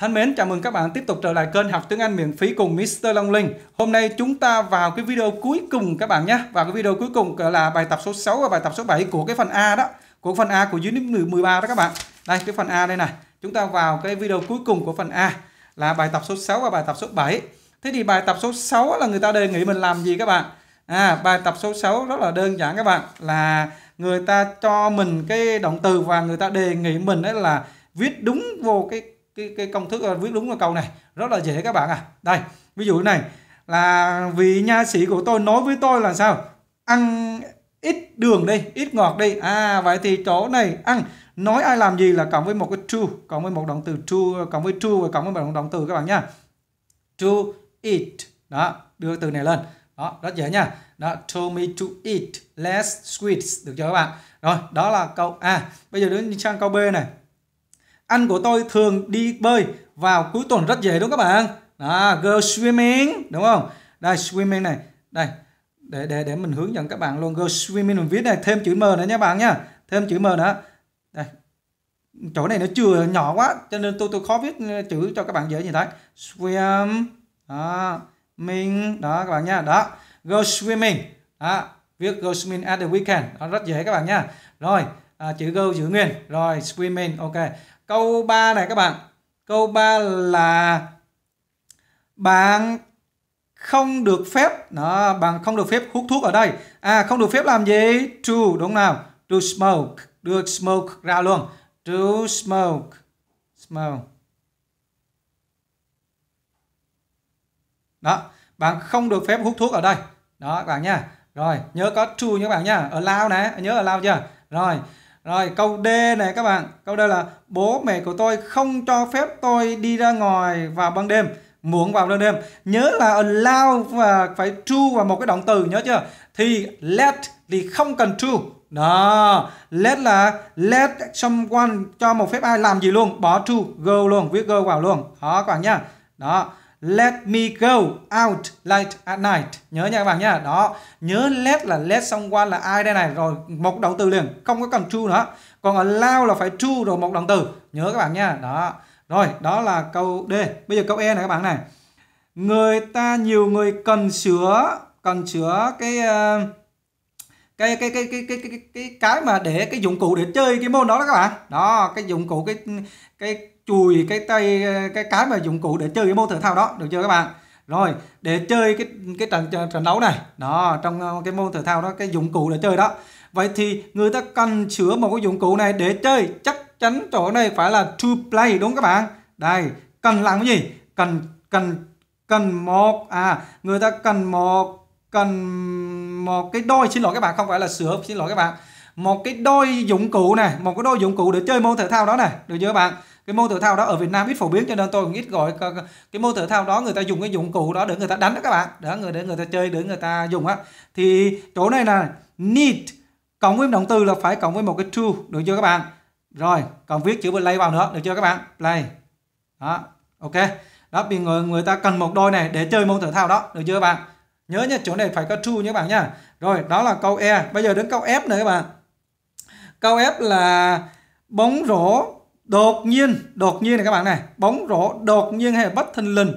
Thân mến, chào mừng các bạn tiếp tục trở lại kênh học tiếng Anh miễn phí cùng Mr. Long Linh. Hôm nay chúng ta vào cái video cuối cùng các bạn nhé. Và cái video cuối cùng là bài tập số 6 và bài tập số 7 của cái phần A đó. Của phần A của unit 13 đó các bạn. Đây, cái phần A đây này. Chúng ta vào cái video cuối cùng của phần A là bài tập số 6 và bài tập số 7. Thế thì bài tập số 6 là người ta đề nghị mình làm gì các bạn? À, bài tập số 6 rất là đơn giản các bạn. Là người ta cho mình cái động từ và người ta đề nghị mình ấy là viết đúng vô cái cái cái công thức à, viết đúng là câu này rất là dễ các bạn à đây ví dụ này là vị nha sĩ của tôi nói với tôi là sao ăn ít đường đi ít ngọt đi à vậy thì chỗ này ăn nói ai làm gì là cộng với một cái true cộng với một động từ true cộng với true và cộng với một động từ các bạn nha to eat đó đưa từ này lên đó rất dễ nha đó told me to eat less sweets được chưa các bạn rồi đó là câu a bây giờ đến sang câu b này anh của tôi thường đi bơi vào cuối tuần rất dễ đúng các bạn. Đó, go swimming đúng không? Đây swimming này, đây để để để mình hướng dẫn các bạn luôn go swimming mình viết này thêm chữ m nữa nha bạn nha thêm chữ m nữa đây chỗ này nó chưa nhỏ quá cho nên tôi tôi khó viết ờ, chữ cho các bạn dễ nhìn thấy swim đó mình đó các bạn nha đó go swimming đó viết go swimming at the weekend đó rất dễ các bạn nha rồi à, chữ go giữ nguyên rồi swimming ok Câu 3 này các bạn. Câu 3 là bạn không được phép đó, bạn không được phép hút thuốc ở đây. À không được phép làm gì? To đúng nào? To smoke. Được smoke ra luôn. To smoke. Smoke. Đó, bạn không được phép hút thuốc ở đây. Đó các bạn nha. Rồi, nhớ có to nhớ các bạn nha. Ở Lao nè, nhớ ở Lao chưa? Rồi. Rồi câu D này các bạn Câu D là bố mẹ của tôi không cho phép tôi đi ra ngoài vào ban đêm Muộn vào ban đêm Nhớ là allow và phải true vào một cái động từ nhớ chưa Thì let thì không cần true đó let là let someone cho một phép ai làm gì luôn bỏ true go luôn viết go vào luôn đó các bạn nhá đó Let me go out late at night. Nhớ nha các bạn nha. Đó, nhớ let là let xong qua là ai đây này rồi một động từ liền, không có cần true nữa. Còn allow là phải true rồi một động từ. Nhớ các bạn nha. Đó. Rồi, đó là câu D. Bây giờ câu E này các bạn này. Người ta nhiều người cần sửa cần sửa cái uh, cái cái cái cái cái cái cái cái mà để cái dụng cụ để chơi cái môn đó đó các bạn đó cái dụng cụ cái cái chùi cái tay cái cái mà dụng cụ để chơi cái môn thể thao đó được chưa các bạn rồi để chơi cái cái trận trận đấu này đó trong ờ, cái môn thể thao đó cái dụng cụ để chơi đó vậy thì người ta cần sửa một cái dụng cụ này để chơi chắc chắn chỗ này phải là to play đúng các bạn đây cần làm cái gì cần cần cần một à người ta cần một cần một cái đôi xin lỗi các bạn không phải là sửa xin lỗi các bạn một cái đôi dụng cụ này một cái đôi dụng cụ để chơi môn thể thao đó này được chưa các bạn cái môn thể thao đó ở Việt Nam ít phổ biến cho nên tôi cũng ít gọi cái môn thể thao đó người ta dùng cái dụng cụ đó để người ta đánh đó các bạn để người để người ta chơi để người ta dùng á thì chỗ này là need cộng với động từ là phải cộng với một cái true được chưa các bạn rồi còn viết chữ play vào nữa được chưa các bạn play đó ok đó vì người người ta cần một đôi này để chơi môn thể thao đó được chưa các bạn nhớ nhé chỗ này phải có true nhé các bạn nhá rồi đó là câu e bây giờ đến câu f nữa các bạn câu f là bóng rổ đột nhiên đột nhiên này các bạn này bóng rổ đột nhiên hay bất thần lình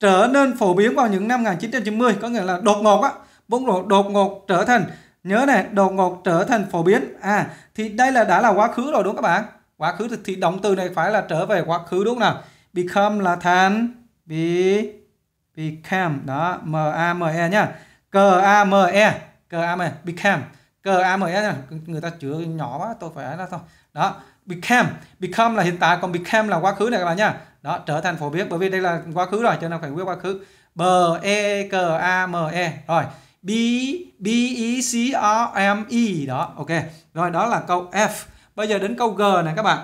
trở nên phổ biến vào những năm 1990 có nghĩa là đột ngột á bóng rổ đột ngột trở thành nhớ này đột ngột trở thành phổ biến à thì đây là đã là quá khứ rồi đúng các bạn quá khứ thì, thì động từ này phải là trở về quá khứ đúng không nào become là thành be become đó m a m e nhá c a m e c a m e become c a m e nhá. người ta chữa nhỏ quá tôi phải nói thôi đó became become là hiện tại còn became là quá khứ này các bạn nhá đó trở thành phổ biến bởi vì đây là quá khứ rồi cho nên phải viết quá khứ b e c a m e rồi b b e c r m e đó ok rồi đó là câu f bây giờ đến câu g này các bạn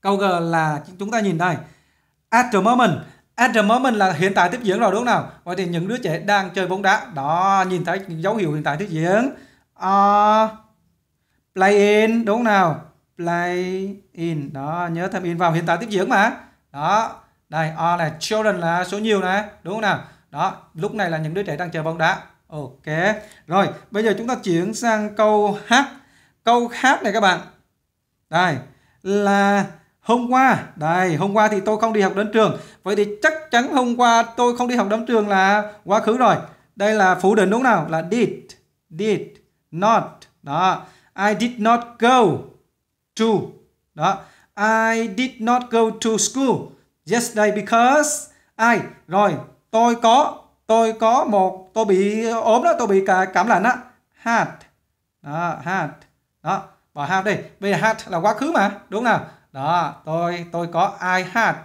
câu g là chúng ta nhìn đây at the moment at the moment là hiện tại tiếp diễn rồi đúng không nào vậy thì những đứa trẻ đang chơi bóng đá đó nhìn thấy dấu hiệu hiện tại tiếp diễn uh, playing đúng không nào play in đó nhớ thêm in vào hiện tại tiếp diễn mà đó đây o này children là số nhiều này đúng không nào đó lúc này là những đứa trẻ đang chờ bóng đá ok rồi bây giờ chúng ta chuyển sang câu hát câu hát này các bạn đây là hôm qua đây hôm qua thì tôi không đi học đến trường vậy thì chắc chắn hôm qua tôi không đi học đến trường là quá khứ rồi đây là phủ định đúng nào là did did not đó I did not go true. Đó. I did not go to school yesterday because I rồi tôi có tôi có một tôi bị ốm đó tôi bị cảm lạnh đó had đó had đó bỏ had đi bây giờ had là quá khứ mà đúng nào đó tôi tôi có I had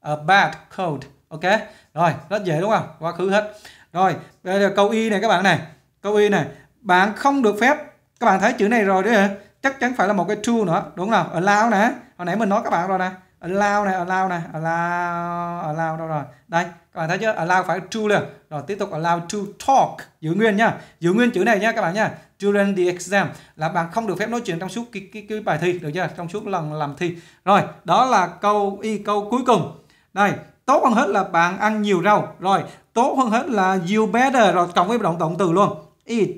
a bad cold ok rồi rất dễ đúng không quá khứ hết rồi bây giờ câu y này các bạn này câu y này bạn không được phép các bạn thấy chữ này rồi đấy hả chắc chắn phải là một cái true nữa đúng không nào allow nè hồi nãy mình nói các bạn rồi nè allow này allow này allow allow đâu rồi đây các bạn thấy chưa allow phải true liền rồi tiếp tục allow to talk giữ nguyên nhá giữ nguyên chữ này nhá các bạn nhá during the exam là bạn không được phép nói chuyện trong suốt cái, cái, cái bài thi được chưa trong suốt lần làm thi rồi đó là câu y câu cuối cùng đây tốt hơn hết là bạn ăn nhiều rau rồi tốt hơn hết là you better rồi cộng với động động từ luôn eat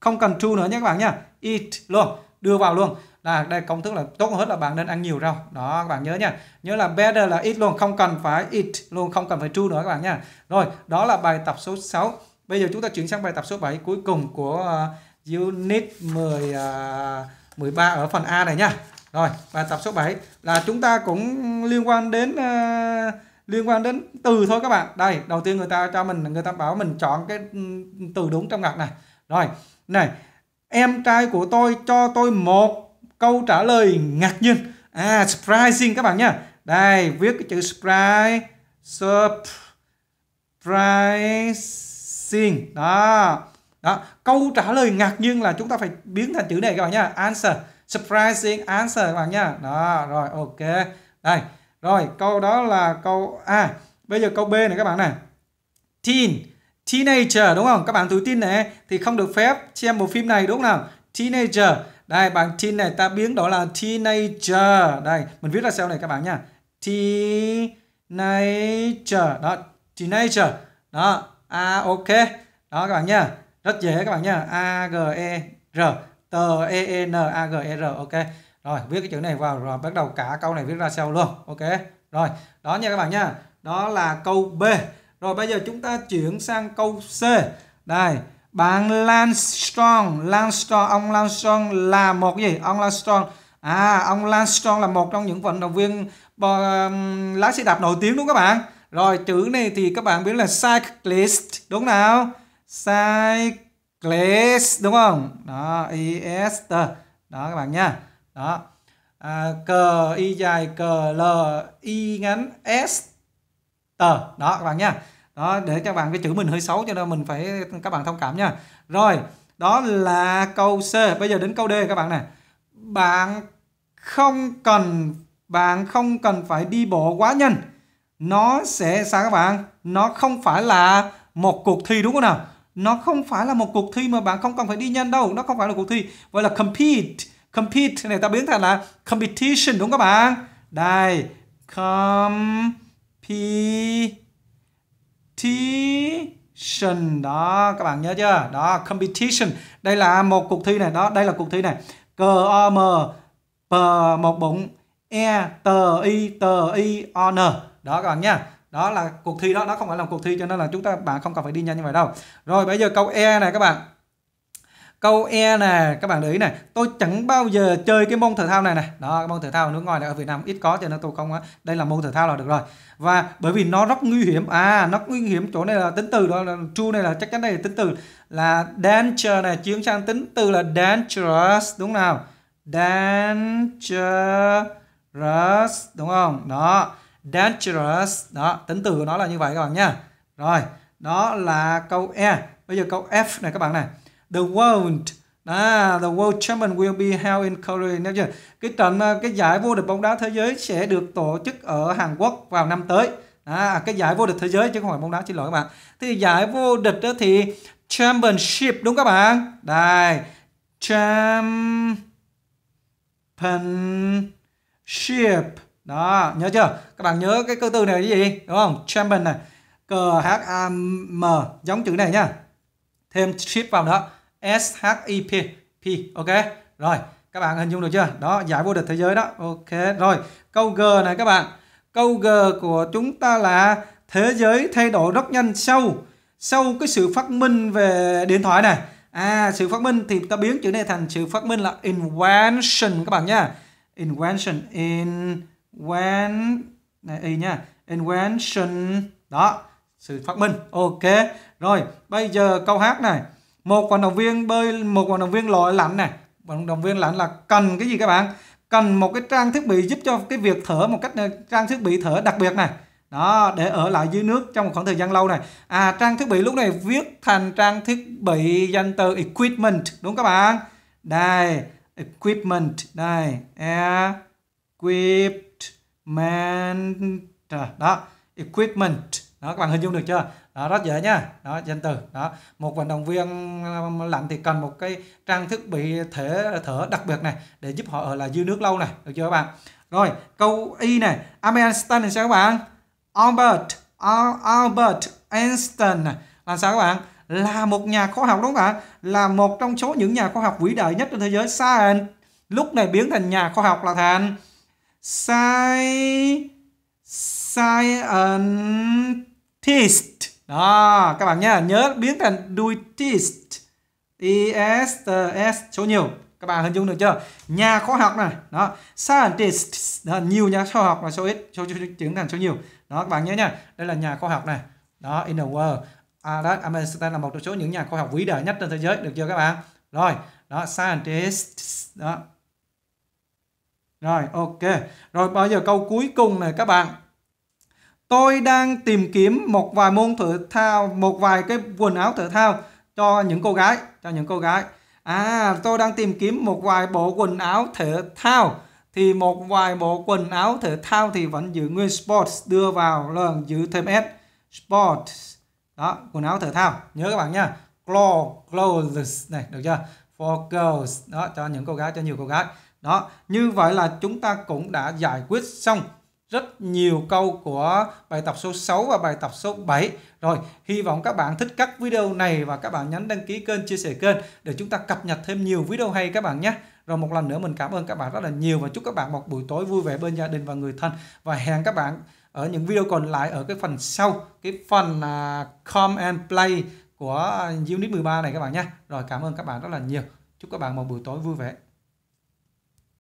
không cần true nữa nhé các bạn nhá eat luôn đưa vào luôn là đây công thức là tốt hơn là bạn nên ăn nhiều rau đó các bạn nhớ nha nhớ là better là ít luôn không cần phải eat luôn không cần phải true nữa các bạn nha rồi đó là bài tập số 6 bây giờ chúng ta chuyển sang bài tập số 7 cuối cùng của uh, unit 10 uh, 13 ở phần A này nha rồi bài tập số 7 là chúng ta cũng liên quan đến uh, liên quan đến từ thôi các bạn đây đầu tiên người ta cho mình người ta bảo mình chọn cái ừ, từ đúng trong ngặt này rồi này em trai của tôi cho tôi một câu trả lời ngạc nhiên à surprising các bạn nhá. đây viết cái chữ surprise surprising đó đó câu trả lời ngạc nhiên là chúng ta phải biến thành chữ này các bạn nhá. answer surprising answer các bạn nhá. đó rồi ok đây rồi câu đó là câu a à, bây giờ câu b này các bạn này teen teenager đúng không các bạn tuổi teen này thì không được phép xem bộ phim này đúng không nào teenager đây bạn teen này ta biến đó là teenager đây mình viết ra sau này các bạn nha teenager đó teenager đó a à, ok đó các bạn nha rất dễ các bạn nha a g e r t e, e n a g e r ok rồi viết cái chữ này vào rồi bắt đầu cả câu này viết ra sau luôn ok rồi đó nha các bạn nha đó là câu b rồi bây giờ chúng ta chuyển sang câu C. Đây, bạn Landstrom, Landstrom, ông Landstrom là một gì? Ông Landstrom À, ông Landstrom là một trong những vận động viên lái xe đạp nổi tiếng đúng không các bạn? Rồi chữ này thì các bạn biết là cyclist đúng nào? Cyclist đúng không? Đó, e s t Đó các bạn nha. Đó. À, cờ y dài cờ l y ngắn s tờ đó các bạn nha đó để các bạn cái chữ mình hơi xấu cho nên mình phải các bạn thông cảm nha rồi đó là câu C bây giờ đến câu D các bạn nè bạn không cần bạn không cần phải đi bộ quá nhanh nó sẽ sao các bạn nó không phải là một cuộc thi đúng không nào nó không phải là một cuộc thi mà bạn không cần phải đi nhanh đâu nó không phải là cuộc thi gọi là compete compete này ta biến thành là competition đúng không các bạn đây com competition đó các bạn nhớ chưa đó competition đây là một cuộc thi này đó đây là cuộc thi này c o m p một bụng e t i t i o n đó các bạn nhá đó là cuộc thi đó nó không phải là cuộc thi cho nên là chúng ta bạn không cần phải đi nhanh như vậy đâu rồi bây giờ câu e này các bạn câu e nè các bạn để ý này tôi chẳng bao giờ chơi cái môn thể thao này này đó môn thể thao nước ngoài này ở Việt Nam ít có cho nên tôi không á đây là môn thể thao là được rồi và bởi vì nó rất nguy hiểm à nó nguy hiểm chỗ này là tính từ đó là true này là chắc chắn đây là tính từ là danger này chuyển sang tính từ là dangerous đúng nào dangerous đúng không đó dangerous đó tính từ của nó là như vậy các bạn nha rồi đó là câu e bây giờ câu f này các bạn này the world À, the World Champion will be held in Korea. Nếu chưa, cái trận à, cái giải vô địch bóng đá thế giới sẽ được tổ chức ở Hàn Quốc vào năm tới. À, cái giải vô địch thế giới chứ không phải bóng đá xin lỗi các bạn. Thì giải vô địch đó thì championship đúng các bạn. Đây, championship. Đó, nhớ chưa? Các bạn nhớ cái cơ từ này là gì? Đúng không? Champion này. C H A M giống chữ này nhá. Thêm ship vào nữa. SHIP P ok rồi các bạn hình dung được chưa đó giải vô địch thế giới đó ok rồi câu G này các bạn câu G của chúng ta là thế giới thay đổi rất nhanh sau sau cái sự phát minh về điện thoại này à sự phát minh thì ta biến chữ này thành sự phát minh là invention các bạn nhá invention in when này y nha invention đó sự phát minh ok rồi bây giờ câu hát này một vận động viên bơi một vận động viên lội lạnh này vận động viên lạnh là cần cái gì các bạn cần một cái trang thiết bị giúp cho cái việc thở một cách ờ, trang thiết bị thở đặc biệt này đó để ở lại dưới nước trong một khoảng thời gian lâu này à trang thiết bị lúc này viết thành trang thiết bị danh từ equipment đúng các bạn đây equipment đây equipment đó equipment đó các bạn hình dung được chưa đó, rất dễ nha đó danh từ đó một vận động viên ờ, lạnh thì cần một cái trang thiết bị thể thở đặc biệt này để giúp họ ở là dư nước lâu này được chưa các bạn rồi câu y này albert Einstein là sao các bạn Albert Albert Einstein là sao các bạn là một nhà khoa học đúng không ạ là một trong số những nhà khoa học vĩ đại nhất trên thế giới science lúc này biến thành nhà khoa học là thành sci scientist đó các bạn nhá nhớ biến thành duitist ist s số nhiều các bạn hình dung được chưa nhà khoa học này đó scientist đó, nhiều nhà khoa học là số ít số chuyển thành số nhiều đó các bạn nhớ nha đây là nhà khoa học này đó in the world à, đó Einstein là một trong số những nhà khoa học vĩ đại nhất trên thế giới được chưa các bạn rồi đó scientist đó rồi ok rồi bây giờ câu cuối cùng này các bạn tôi đang tìm kiếm một vài môn thể thao một vài cái quần áo thể thao cho những cô gái cho những cô gái à tôi đang tìm kiếm một vài bộ quần áo thể thao thì một vài bộ quần áo thể thao thì vẫn giữ nguyên sports đưa vào lần giữ thêm s sports đó quần áo thể thao nhớ các bạn nha clothes này được chưa for girls đó cho những cô gái cho nhiều cô gái đó như vậy là chúng ta cũng đã giải quyết xong rất nhiều câu của bài tập số 6 và bài tập số 7. Rồi, hy vọng các bạn thích các video này và các bạn nhấn đăng ký kênh, chia sẻ kênh để chúng ta cập nhật thêm nhiều video hay các bạn nhé. Rồi một lần nữa mình cảm ơn các bạn rất là nhiều và chúc các bạn một buổi tối vui vẻ bên gia đình và người thân. Và hẹn các bạn ở những video còn lại ở cái phần sau, cái phần uh, Come and Play của Unit 13 này các bạn nhé. Rồi cảm ơn các bạn rất là nhiều. Chúc các bạn một buổi tối vui vẻ.